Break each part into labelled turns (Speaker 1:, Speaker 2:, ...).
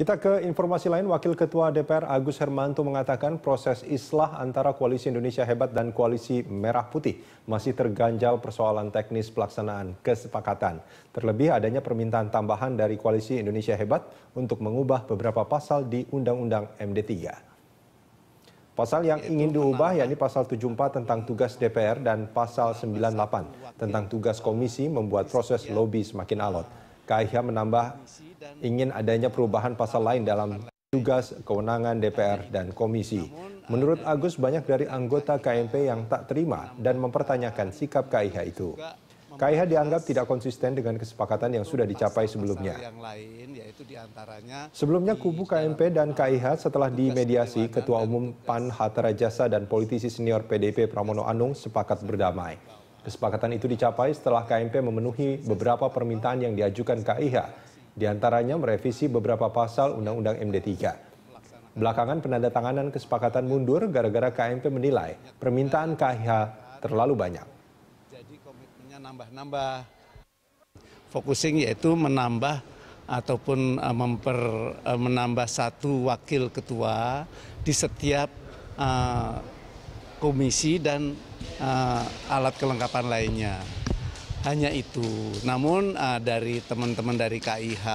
Speaker 1: Kita ke informasi lain, Wakil Ketua DPR Agus Hermanto mengatakan proses islah antara Koalisi Indonesia Hebat dan Koalisi Merah Putih masih terganjal persoalan teknis pelaksanaan kesepakatan. Terlebih adanya permintaan tambahan dari Koalisi Indonesia Hebat untuk mengubah beberapa pasal di Undang-Undang MD3. Pasal yang ingin diubah yakni pasal 74 tentang tugas DPR dan pasal 98 tentang tugas komisi membuat proses iya. lobby semakin alot. Kaiha menambah ingin adanya perubahan pasal lain dalam tugas, kewenangan DPR, dan komisi. Menurut Agus, banyak dari anggota KMP yang tak terima dan mempertanyakan sikap KIH itu. KIH dianggap tidak konsisten dengan kesepakatan yang sudah dicapai sebelumnya. Sebelumnya kubu KMP dan KIH setelah dimediasi Ketua Umum PAN Hatta Rajasa dan politisi senior PDP Pramono Anung sepakat berdamai. Kesepakatan itu dicapai setelah KMP memenuhi beberapa permintaan yang diajukan KIH, diantaranya merevisi beberapa pasal Undang-Undang MD3. Belakangan penandatanganan kesepakatan mundur gara-gara KMP menilai permintaan KIH terlalu banyak. Jadi
Speaker 2: komitmennya nambah-nambah. Focusing yaitu menambah ataupun eh, memper, eh, menambah satu wakil ketua di setiap eh, komisi dan uh, alat kelengkapan lainnya. Hanya itu. Namun uh, dari teman-teman dari KIH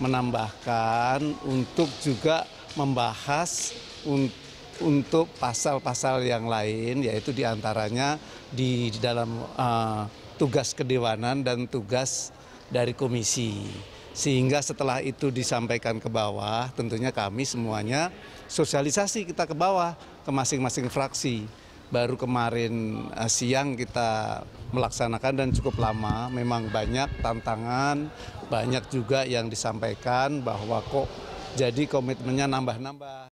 Speaker 2: menambahkan untuk juga membahas un untuk pasal-pasal yang lain, yaitu diantaranya di dalam uh, tugas kedewanan dan tugas dari komisi. Sehingga setelah itu disampaikan ke bawah, tentunya kami semuanya sosialisasi kita ke bawah ke masing-masing fraksi. Baru kemarin uh, siang kita melaksanakan dan cukup lama. Memang banyak tantangan, banyak juga yang disampaikan bahwa kok jadi komitmennya nambah-nambah.